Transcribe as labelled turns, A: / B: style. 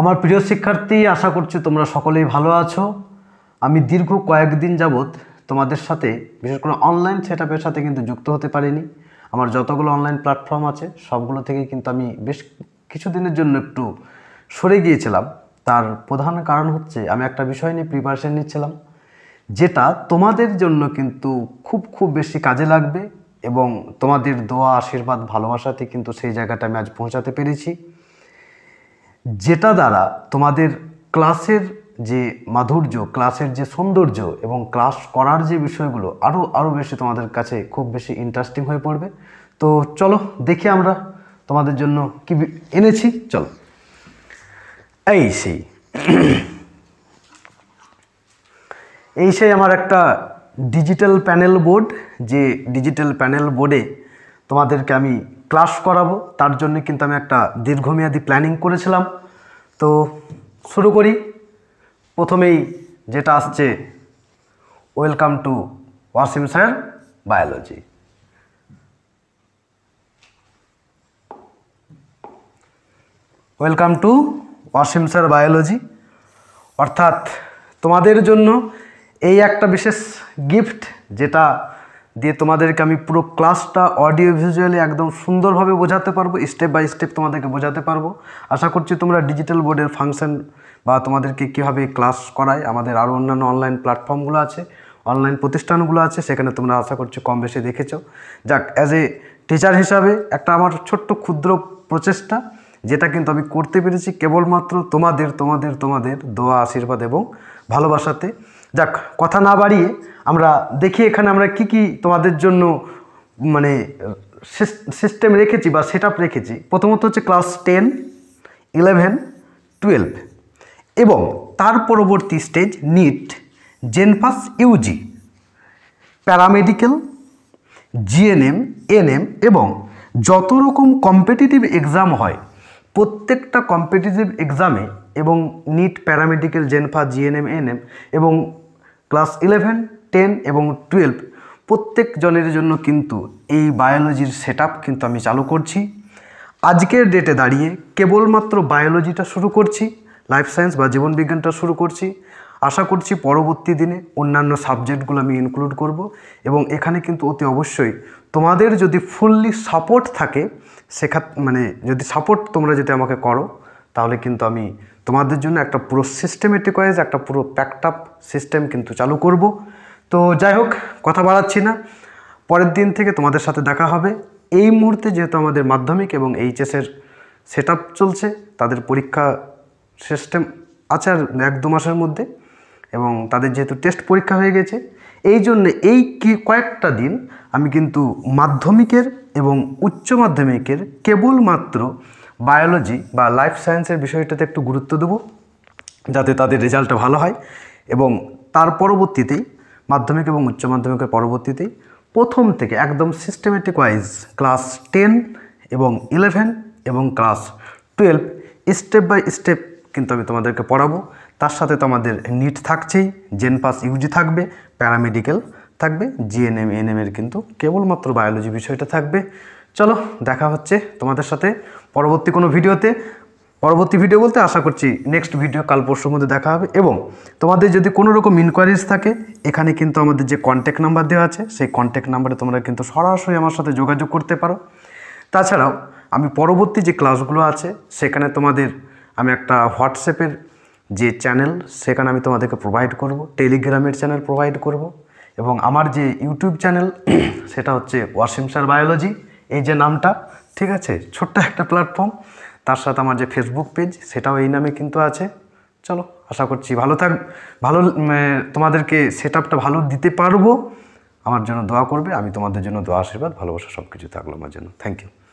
A: আমার প্রিয় শিক্ষার্থী আশা করছি তোমরা সকলেই ভালো আছো আমি দীর্ঘ কয়েকদিন যাবৎ তোমাদের সাথে বিশেষ করে অনলাইন সেট সাথে কিন্তু যুক্ত হতে পারিনি আমার যতগুলো অনলাইন প্ল্যাটফর্ম আছে সবগুলো থেকে কিন্তু আমি বেশ কিছুদিনের জন্য একটু সরে গিয়েছিলাম তার প্রধান কারণ হচ্ছে আমি একটা বিষয় নিয়ে প্রিপারেশান নিচ্ছিলাম যেটা তোমাদের জন্য কিন্তু খুব খুব বেশি কাজে লাগবে এবং তোমাদের দোয়া আশীর্বাদ ভালোবাসাতে কিন্তু সেই জায়গাটা আমি আজ পৌঁছাতে পেরেছি যেটা দ্বারা তোমাদের ক্লাসের যে মাধুর্য ক্লাসের যে সৌন্দর্য এবং ক্লাস করার যে বিষয়গুলো আরও আরও বেশি তোমাদের কাছে খুব বেশি ইন্টারেস্টিং হয়ে পড়বে তো চলো দেখি আমরা তোমাদের জন্য কি এনেছি চলো এই সেই এই সেই আমার একটা ডিজিটাল প্যানেল বোর্ড যে ডিজিটাল প্যানেল বোর্ডে তোমাদেরকে আমি ক্লাস করাবো তার জন্য কিন্তু আমি একটা দীর্ঘমেয়াদী প্ল্যানিং করেছিলাম তো শুরু করি প্রথমেই যেটা আসছে welcome to Wasim sir biology welcome to Wasim sir biology অর্থাৎ তোমাদের জন্য এই একটা বিশেষ গিফট যেটা দিয়ে তোমাদেরকে আমি পুরো ক্লাসটা অডিও ভিজুয়ালি একদম সুন্দরভাবে বোঝাতে পারবো স্টেপ বাই স্টেপ তোমাদেরকে বোঝাতে পারবো আশা করছি তোমরা ডিজিটাল বোর্ডের ফাংশন বা তোমাদেরকে কীভাবে ক্লাস করায় আমাদের আরও অন্যান্য অনলাইন প্ল্যাটফর্মগুলো আছে অনলাইন প্রতিষ্ঠানগুলো আছে সেখানে তোমরা আশা করছি কম বেশি দেখেছ যাক অ্যাজ এ টিচার হিসাবে একটা আমার ছোট্ট ক্ষুদ্র প্রচেষ্টা যেটা কিন্তু আমি করতে পেরেছি কেবলমাত্র তোমাদের তোমাদের তোমাদের দোয়া আশীর্বাদ এবং ভালোবাসাতে যাক কথা না বাড়িয়ে আমরা দেখি এখানে আমরা কি কি তোমাদের জন্য মানে সিস্টেম রেখেছি বা সেট রেখেছি প্রথমত হচ্ছে ক্লাস টেন ইলেভেন টুয়েলভ এবং তার পরবর্তী stage NEET JENPAS UG paramedical GNM NM এবং যত রকম কম্পিটিটিভ এক্সাম হয় প্রত্যেকটা কম্পিটিটিভ এক্সামে এবং NEET paramedical JENPAS GNM NM এবং ক্লাস ইলেভেন টেন এবং টুয়েলভ প্রত্যেক জনের জন্য কিন্তু এই বায়োলজির সেট কিন্তু আমি চালু করছি আজকের ডেটে দাঁড়িয়ে কেবলমাত্র বায়োলজিটা শুরু করছি লাইফ সায়েন্স বা জীবনবিজ্ঞানটা শুরু করছি আশা করছি পরবর্তী দিনে অন্যান্য সাবজেক্টগুলো আমি ইনক্লুড করব এবং এখানে কিন্তু অতি অবশ্যই তোমাদের যদি ফুললি সাপোর্ট থাকে সেখা মানে যদি সাপোর্ট তোমরা যদি আমাকে করো তাহলে কিন্তু আমি তোমাদের জন্য একটা পুরো সিস্টেমেটিক ওয়াইজ একটা পুরো প্যাকড আপ সিস্টেম কিন্তু চালু করব তো যাই হোক কথা বাড়াচ্ছি না পরের দিন থেকে তোমাদের সাথে দেখা হবে এই মুহূর্তে যেহেতু আমাদের মাধ্যমিক এবং এইচএসের সেট চলছে তাদের পরীক্ষা সিস্টেম আছে আর এক দু মাসের মধ্যে এবং তাদের যেহেতু টেস্ট পরীক্ষা হয়ে গেছে এই জন্য এই কয়েকটা দিন আমি কিন্তু মাধ্যমিকের এবং উচ্চ মাধ্যমিকের কেবলমাত্র বায়োলজি বা লাইফ সায়েন্সের বিষয়টাতে একটু গুরুত্ব দেবো যাতে তাদের রেজাল্টটা ভালো হয় এবং তার পরবর্তীতেই মাধ্যমিক এবং উচ্চ মাধ্যমিকের পরবর্তীতেই প্রথম থেকে একদম সিস্টেমেটিক ওয়াইজ ক্লাস টেন এবং ইলেভেন এবং class twelve step by step কিন্তু আমি তোমাদেরকে পড়াবো তার সাথে তোমাদের নিট থাকছেই জেন পাস ইউজি থাকবে প্যারামেডিক্যাল থাকবে জিএনএম এনএমের কিন্তু কেবলমাত্র বায়োলজি বিষয়টা থাকবে চলো দেখা হচ্ছে তোমাদের সাথে পরবর্তী কোনো ভিডিওতে পরবর্তী ভিডিও বলতে আশা করছি নেক্সট ভিডিও কাল পরশুর মধ্যে দেখা হবে এবং তোমাদের যদি কোনো রকম ইনকোয়ারিজ থাকে এখানে কিন্তু আমাদের যে কন্ট্যাক্ট নাম্বার দেওয়া আছে সেই কন্ট্যাক্ট নাম্বারে তোমরা কিন্তু সরাসরি আমার সাথে যোগাযোগ করতে পারো তাছাড়াও আমি পরবর্তী যে ক্লাসগুলো আছে সেখানে তোমাদের আমি একটা হোয়াটসঅ্যাপের যে চ্যানেল সেখানে আমি তোমাদেরকে প্রোভাইড করব টেলিগ্রামের চ্যানেল প্রোভাইড করব এবং আমার যে ইউটিউব চ্যানেল সেটা হচ্ছে ওয়াসিম স্যার বায়োলজি এই যে নামটা ঠিক আছে ছোট্ট একটা প্ল্যাটফর্ম তার সাথে আমার যে ফেসবুক পেজ সেটাও এই নামে কিন্তু আছে চলো আশা করছি ভালো থাক ভালো তোমাদেরকে সেট আপটা ভালো দিতে পারবো আমার জন্য দোয়া করবে আমি তোমাদের জন্য দোয়া আশীর্বাদ ভালোবাসা সব কিছু থাকলো আমার জন্য থ্যাংক ইউ